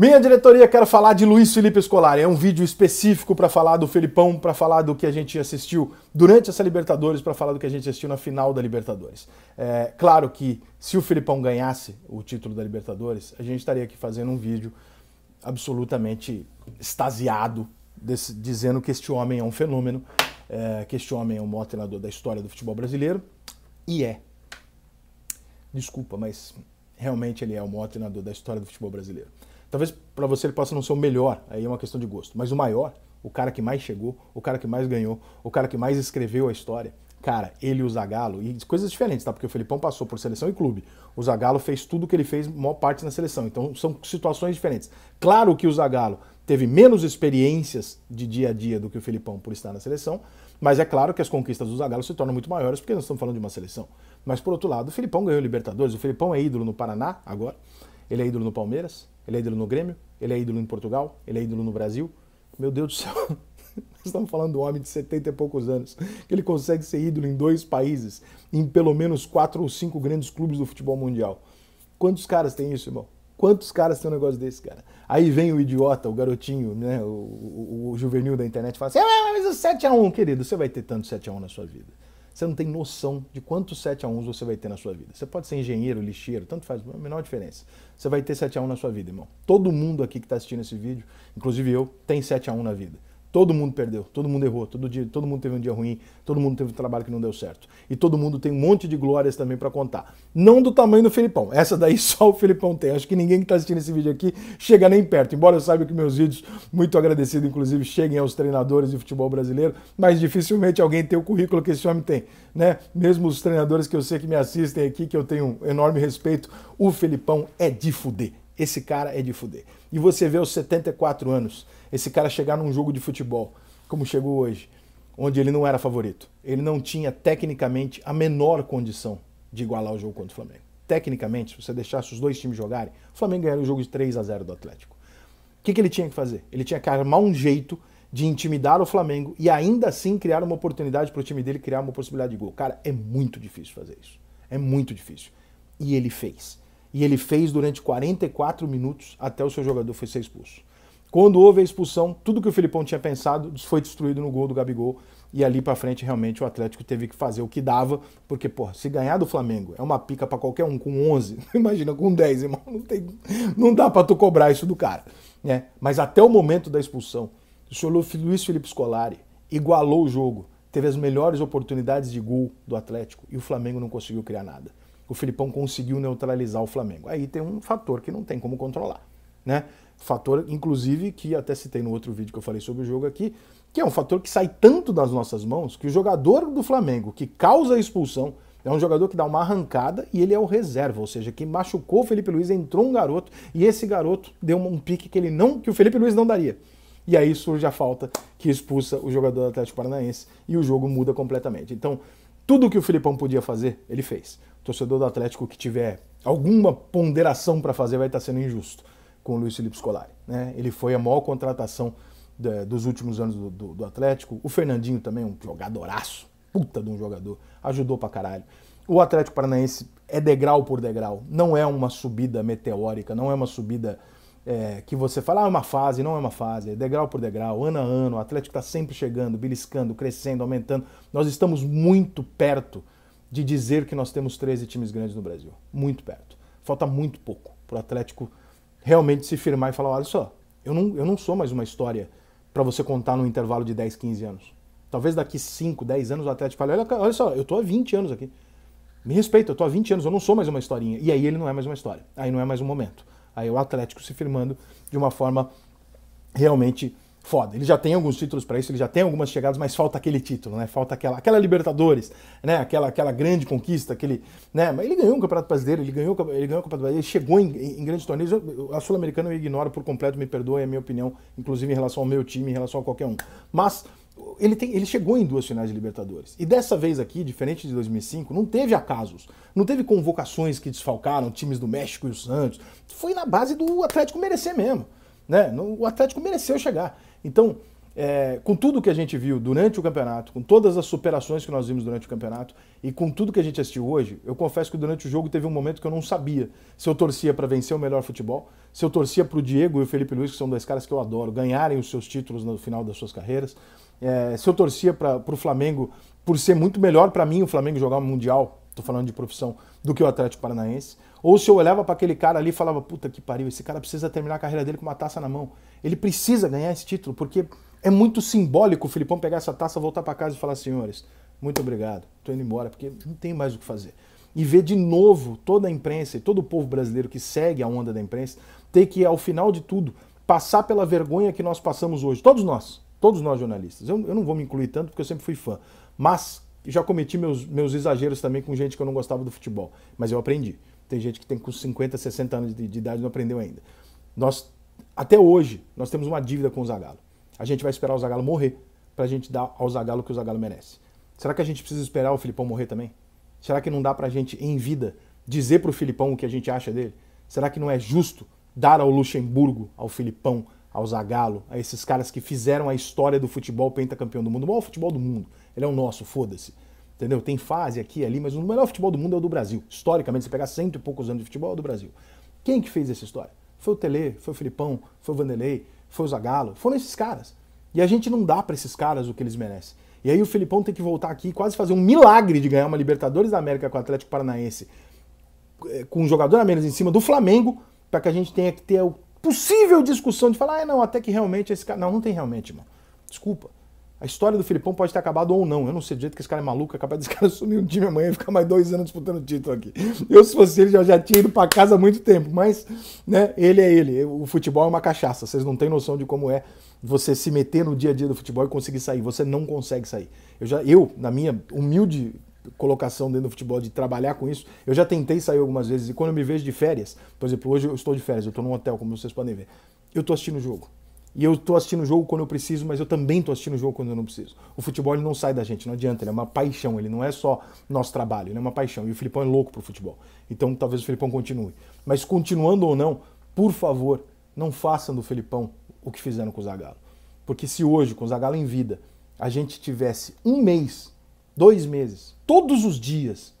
Minha diretoria, quero falar de Luiz Felipe Scolari. É um vídeo específico para falar do Felipão, para falar do que a gente assistiu durante essa Libertadores, para falar do que a gente assistiu na final da Libertadores. É, claro que se o Felipão ganhasse o título da Libertadores, a gente estaria aqui fazendo um vídeo absolutamente extasiado, desse, dizendo que este homem é um fenômeno, é, que este homem é o maior treinador da história do futebol brasileiro. E é. Desculpa, mas realmente ele é o maior treinador da história do futebol brasileiro. Talvez para você ele possa não ser o melhor, aí é uma questão de gosto, mas o maior, o cara que mais chegou, o cara que mais ganhou, o cara que mais escreveu a história, cara, ele e o Zagallo, e coisas diferentes, tá? Porque o Felipão passou por seleção e clube. O Zagallo fez tudo o que ele fez, maior parte na seleção. Então são situações diferentes. Claro que o Zagallo teve menos experiências de dia a dia do que o Felipão por estar na seleção, mas é claro que as conquistas do Zagallo se tornam muito maiores porque nós estamos falando de uma seleção. Mas por outro lado, o Felipão ganhou Libertadores, o Felipão é ídolo no Paraná agora, ele é ídolo no Palmeiras, ele é ídolo no Grêmio, ele é ídolo em Portugal, ele é ídolo no Brasil. Meu Deus do céu, nós estamos falando de um homem de 70 e poucos anos, que ele consegue ser ídolo em dois países, em pelo menos quatro ou cinco grandes clubes do futebol mundial. Quantos caras tem isso, irmão? Quantos caras têm um negócio desse, cara? Aí vem o idiota, o garotinho, né, o, o, o juvenil da internet e fala assim: ah, mas o 7x1, querido, você vai ter tanto 7x1 na sua vida. Você não tem noção de quantos 7 a 1 você vai ter na sua vida. Você pode ser engenheiro, lixeiro, tanto faz, é a menor diferença. Você vai ter 7 a 1 na sua vida, irmão. Todo mundo aqui que está assistindo esse vídeo, inclusive eu, tem 7 a 1 na vida. Todo mundo perdeu, todo mundo errou, todo, dia, todo mundo teve um dia ruim, todo mundo teve um trabalho que não deu certo. E todo mundo tem um monte de glórias também para contar. Não do tamanho do Filipão, essa daí só o Filipão tem. Acho que ninguém que está assistindo esse vídeo aqui chega nem perto. Embora eu saiba que meus vídeos, muito agradecido inclusive, cheguem aos treinadores de futebol brasileiro, mas dificilmente alguém tem o currículo que esse homem tem. Né? Mesmo os treinadores que eu sei que me assistem aqui, que eu tenho um enorme respeito, o Filipão é de fuder. Esse cara é de fuder. E você vê aos 74 anos, esse cara chegar num jogo de futebol, como chegou hoje, onde ele não era favorito. Ele não tinha, tecnicamente, a menor condição de igualar o jogo contra o Flamengo. Tecnicamente, se você deixasse os dois times jogarem, o Flamengo ganharia o jogo de 3 a 0 do Atlético. O que, que ele tinha que fazer? Ele tinha que armar um jeito de intimidar o Flamengo e ainda assim criar uma oportunidade para o time dele criar uma possibilidade de gol. Cara, é muito difícil fazer isso. É muito difícil. E ele fez. E ele fez durante 44 minutos até o seu jogador foi ser expulso. Quando houve a expulsão, tudo que o Filipão tinha pensado foi destruído no gol do Gabigol. E ali para frente, realmente, o Atlético teve que fazer o que dava, porque, pô, se ganhar do Flamengo é uma pica para qualquer um com 11, imagina com 10, irmão, não, tem, não dá para tu cobrar isso do cara. Né? Mas até o momento da expulsão, o senhor Luiz Felipe Scolari igualou o jogo, teve as melhores oportunidades de gol do Atlético e o Flamengo não conseguiu criar nada o Filipão conseguiu neutralizar o Flamengo. Aí tem um fator que não tem como controlar, né? Fator, inclusive, que até citei no outro vídeo que eu falei sobre o jogo aqui, que é um fator que sai tanto das nossas mãos que o jogador do Flamengo que causa a expulsão é um jogador que dá uma arrancada e ele é o reserva, ou seja, que machucou o Felipe Luiz, entrou um garoto e esse garoto deu um pique que ele não, que o Felipe Luiz não daria. E aí surge a falta que expulsa o jogador do Atlético Paranaense e o jogo muda completamente. Então, tudo o que o Filipão podia fazer, ele fez. O torcedor do Atlético que tiver alguma ponderação para fazer vai estar tá sendo injusto com o Luiz Felipe Scolari. Né? Ele foi a maior contratação de, dos últimos anos do, do, do, Atlético. O Fernandinho também, é um jogadoraço, puta de um jogador, ajudou pra caralho. O Atlético Paranaense é degrau por degrau, não é uma subida meteórica, não é uma subida é, que você fala, ah, é uma fase, não é uma fase, é degrau por degrau, ano a ano, o Atlético está sempre chegando, beliscando, crescendo, aumentando. Nós estamos muito perto de dizer que nós temos 13 times grandes no Brasil. Muito perto. Falta muito pouco para o Atlético realmente se firmar e falar: olha só, eu não, eu não sou mais uma história para você contar num intervalo de 10, 15 anos. Talvez daqui 5, 10 anos o Atlético fale: olha, olha só, eu estou há 20 anos aqui. Me respeita, eu estou há 20 anos, eu não sou mais uma historinha. E aí ele não é mais uma história. Aí não é mais um momento aí o Atlético se firmando de uma forma realmente foda. Ele já tem alguns títulos para isso, ele já tem algumas chegadas, mas falta aquele título, né? Falta aquela, aquela Libertadores, né? Aquela, aquela grande conquista, aquele, né? Mas ele ganhou o Campeonato Brasileiro, ele ganhou, ele ganhou o Campeonato Brasileiro, ele chegou em, em grandes torneios. Eu, a Sul-Americana eu ignoro por completo, me perdoe, é a minha opinião, inclusive em relação ao meu time, em relação a qualquer um. Mas ele, tem, ele chegou em duas finais de Libertadores. E dessa vez aqui, diferente de 2005, não teve acasos. Não teve convocações que desfalcaram times do México e o Santos. Foi na base do Atlético merecer mesmo. Né? O Atlético mereceu chegar. Então, é, com tudo que a gente viu durante o campeonato, com todas as superações que nós vimos durante o campeonato e com tudo que a gente assistiu hoje, eu confesso que durante o jogo teve um momento que eu não sabia se eu torcia para vencer o melhor futebol, se eu torcia para o Diego e o Felipe Luiz, que são dois caras que eu adoro, ganharem os seus títulos no final das suas carreiras, é, se eu torcia para o Flamengo por ser muito melhor para mim o Flamengo jogar um Mundial, estou falando de profissão, do que o Atlético Paranaense, ou se eu olhava para aquele cara ali e falava, puta que pariu, esse cara precisa terminar a carreira dele com uma taça na mão. Ele precisa ganhar esse título, porque é muito simbólico o Filipão pegar essa taça, voltar para casa e falar, senhores, muito obrigado, estou indo embora, porque não tem mais o que fazer. E ver de novo toda a imprensa e todo o povo brasileiro que segue a onda da imprensa ter que, ao final de tudo, passar pela vergonha que nós passamos hoje, todos nós, Todos nós jornalistas. Eu, eu não vou me incluir tanto porque eu sempre fui fã. Mas já cometi meus, meus exageros também com gente que eu não gostava do futebol. Mas eu aprendi. Tem gente que tem com 50, 60 anos de, de idade e não aprendeu ainda. Nós, até hoje, nós temos uma dívida com o Zagallo. A gente vai esperar o Zagallo morrer para a gente dar ao Zagallo o que o Zagallo merece. Será que a gente precisa esperar o Filipão morrer também? Será que não dá para a gente, em vida, dizer para o Filipão o que a gente acha dele? Será que não é justo dar ao Luxemburgo, ao Filipão, ao Zagallo, a esses caras que fizeram a história do futebol pentacampeão do mundo, o maior futebol do mundo. Ele é o nosso, foda-se. Entendeu? Tem fase aqui e ali, mas o melhor futebol do mundo é o do Brasil. Historicamente, você pegar cento e poucos anos de futebol, é o do Brasil. Quem que fez essa história? Foi o Tele, foi o Filipão, foi o Vanderlei, foi o Zagallo, foram esses caras. E a gente não dá para esses caras o que eles merecem. E aí o Filipão tem que voltar aqui quase fazer um milagre de ganhar uma Libertadores da América com o Atlético Paranaense, eh, com um jogador a menos em cima do Flamengo, para que a gente tenha que ter o possível discussão de falar, ah, não, até que realmente esse cara. Não, não tem realmente, irmão. Desculpa. A história do Filipão pode ter acabado ou não. Eu não sei do jeito que esse cara é maluco, é capaz desse cara sumir um time amanhã e ficar mais dois anos disputando o título aqui. Eu, se fosse ele, já, já tinha ido para casa há muito tempo, mas né, ele é ele. O futebol é uma cachaça. Vocês não têm noção de como é você se meter no dia a dia do futebol e conseguir sair. Você não consegue sair. Eu, já, eu na minha humilde colocação dentro do futebol, de trabalhar com isso. Eu já tentei sair algumas vezes e quando eu me vejo de férias, por exemplo, hoje eu estou de férias, eu estou num hotel, como vocês podem ver, eu estou assistindo o jogo. E eu estou assistindo o jogo quando eu preciso, mas eu também estou assistindo o jogo quando eu não preciso. O futebol ele não sai da gente, não adianta, ele é uma paixão, ele não é só nosso trabalho, ele é uma paixão. E o Filipão é louco pro futebol. Então talvez o Filipão continue. Mas continuando ou não, por favor, não façam do Filipão o que fizeram com o Zagallo. Porque se hoje, com o Zagallo em vida, a gente tivesse um mês dois meses, todos os dias,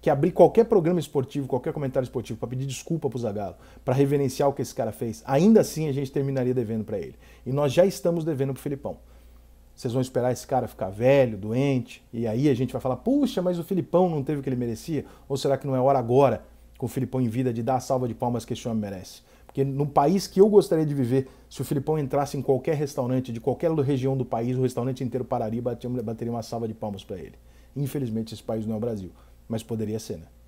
que abrir qualquer programa esportivo, qualquer comentário esportivo, para pedir desculpa para o Zagallo, para reverenciar o que esse cara fez, ainda assim a gente terminaria devendo para ele. E nós já estamos devendo para o Filipão. Vocês vão esperar esse cara ficar velho, doente, e aí a gente vai falar: puxa, mas o Filipão não teve o que ele merecia? Ou será que não é hora agora, com o Filipão em vida, de dar a salva de palmas que esse homem merece? Porque no país que eu gostaria de viver, se o Filipão entrasse em qualquer restaurante de qualquer região do país, o restaurante inteiro pararia e bateria uma salva de palmas para ele. Infelizmente, esse país não é o Brasil, mas poderia ser, né?